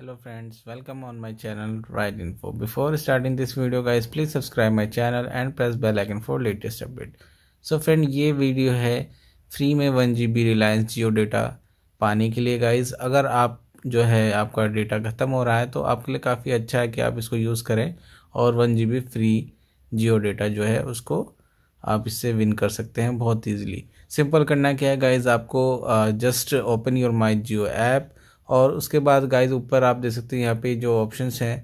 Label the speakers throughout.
Speaker 1: hello friends welcome on my channel right info before starting this video guys please subscribe my channel and press bell icon for latest update so friend ये video है free में one G B Reliance Jio data पाने के लिए guys अगर आप जो है आपका डेटा ख़त्म हो रहा है तो आपके लिए काफ़ी अच्छा है कि आप इसको यूज़ करें और one G B free Jio data जो है उसको आप इससे विन कर सकते हैं बहुत ईजिली सिंपल करना क्या है गाइज आपको just open your My Jio app और उसके बाद गाइज ऊपर आप देख सकते हैं यहाँ पे जो ऑप्शंस हैं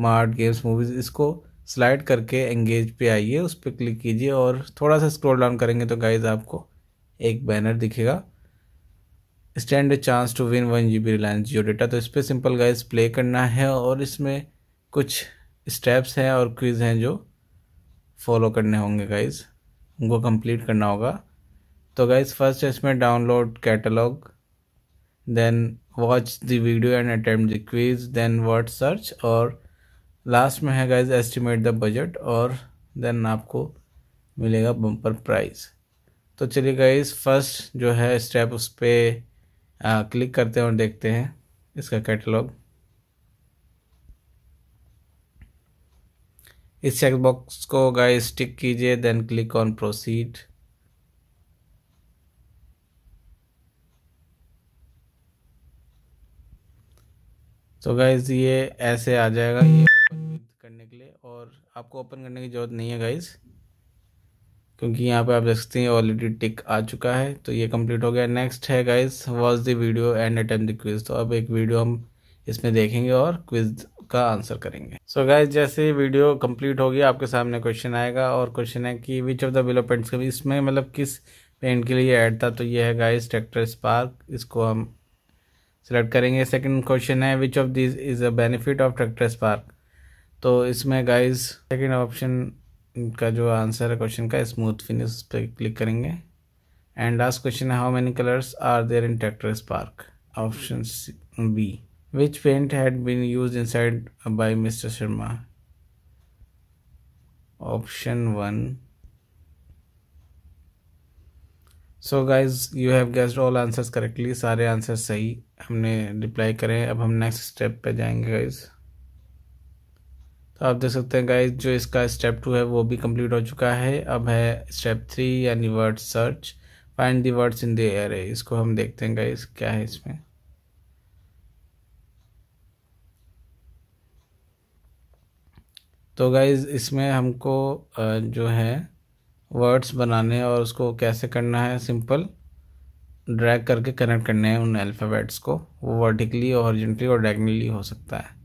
Speaker 1: मार्ट गेम्स मूवीज़ इसको स्लाइड करके एंगेज पे आइए उस पर क्लिक कीजिए और थोड़ा सा स्क्रॉल डाउन करेंगे तो गाइज आपको एक बैनर दिखेगा stand a chance to win one G B Reliance Jio data तो इस पर सिंपल गाइज प्ले करना है और इसमें कुछ स्टेप्स हैं और क्विज़ हैं जो फॉलो करने होंगे गाइज उनको कंप्लीट करना होगा तो गाइज फर्स्ट इसमें download catalogue then watch the video and attempt the quiz then word search और लास्ट में है गाइज एस्टिमेट द बजट और देन आपको मिलेगा बम्पर प्राइस तो चलिए गाइज फर्स्ट जो है स्टेप उस पर क्लिक करते हैं और देखते हैं इसका कैटलॉग इस चेकबॉक्स को गाइज टिक कीजिए then click on proceed so guys ये ऐसे आ जाएगा ये ओपन करने के लिए और आपको ओपन करने की ज़रूरत नहीं है गाइज़ क्योंकि यहाँ पे आप देख सकते हैं ऑलरेडी टिक आ चुका है तो ये कंप्लीट हो गया नेक्स्ट है guys watch the video and attempt the quiz तो अब एक वीडियो हम इसमें देखेंगे और क्विज का आंसर करेंगे सो so गाइज जैसे वीडियो कंप्लीट होगी आपके सामने क्वेश्चन आएगा और क्वेश्चन है कि which of the below paints इसमें मतलब किस पेंट के लिए ऐड था तो ये है गाइज ट्रैक्टर स्पार्क इसको हम सेलेक्ट करेंगे सेकंड क्वेश्चन है which of this is a benefit of tractor spark तो इसमें गाइस सेकंड ऑप्शन का जो आंसर है क्वेश्चन का स्मूथ फिनिश उस पर क्लिक करेंगे एंड लास्ट क्वेश्चन है how many colours are there in tractor spark option B which paint had been used inside by mister Sharma option one so guys you have guessed all answers correctly सारे answer सही हमने reply करें अब हम next step पे जाएंगे guys तो आप देख सकते हैं गाइज जो इसका स्टेप टू है वो भी कंप्लीट हो चुका है अब है स्टेप थ्री यानी word search find the words in the air है इसको हम देखते हैं गाइज क्या है इसमें तो गाइज इसमें हमको जो है वर्ड्स बनाने और उसको कैसे करना है सिंपल ड्रैग करके कनेक्ट करने हैं उन अल्फ़ाबेट्स को वो वर्टिकली हॉरिजॉन्टली और डायगनली हो सकता है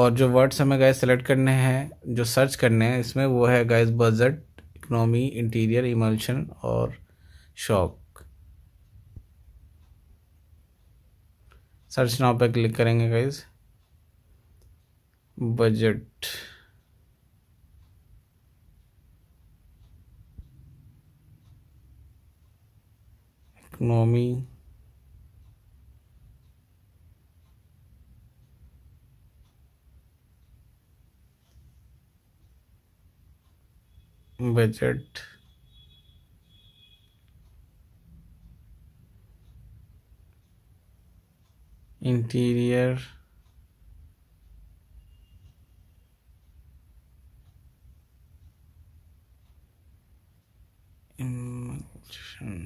Speaker 1: और जो वर्ड्स हमें गैस सेलेक्ट करने हैं जो सर्च करने हैं इसमें वो है guys budget economy interior emulsion और शॉक सर्च नाउ पर क्लिक करेंगे guys budget economy budget interior emulsion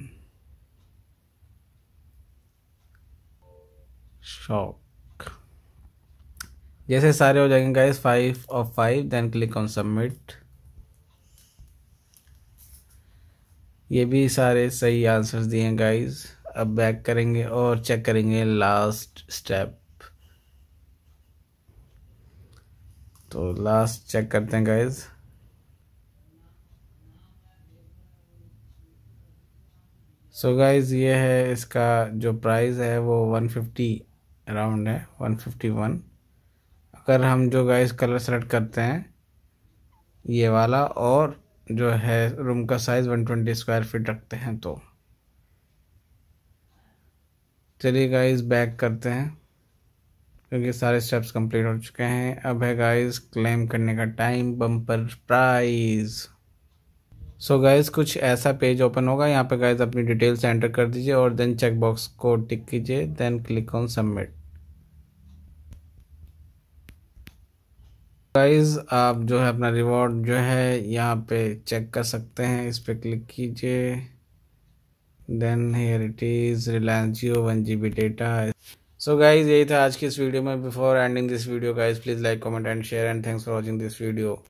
Speaker 1: shock जैसे सारे हो जाएंगे guys five of five then click on submit ये भी सारे सही आंसर्स दिए हैं गाइस अब बैक करेंगे और चेक करेंगे लास्ट स्टेप तो लास्ट चेक करते हैं गाइज सो so गाइज ये है इसका जो प्राइस है वो वन फिफ्टी अराउंड है 151 अगर हम जो गाइस कलर सेलेक्ट करते हैं ये वाला और जो है रूम का साइज़ 120 स्क्वायर फीट रखते हैं तो चलिए गाइस बैक करते हैं क्योंकि सारे स्टेप्स कंप्लीट हो चुके हैं अब है गाइस क्लेम करने का time bumper prize so so guys कुछ ऐसा पेज ओपन होगा यहाँ पे गाइस अपनी डिटेल्स एंटर कर दीजिए और देन चेकबॉक्स को टिक कीजिए then click on submit guys आप जो है अपना रिवॉर्ड जो है यहाँ पे चेक कर सकते हैं इस पर क्लिक कीजिए then here it is Reliance Jio one G B data so guys यही था आज की इस वीडियो में before ending this video guys please like comment and share and thanks for watching this video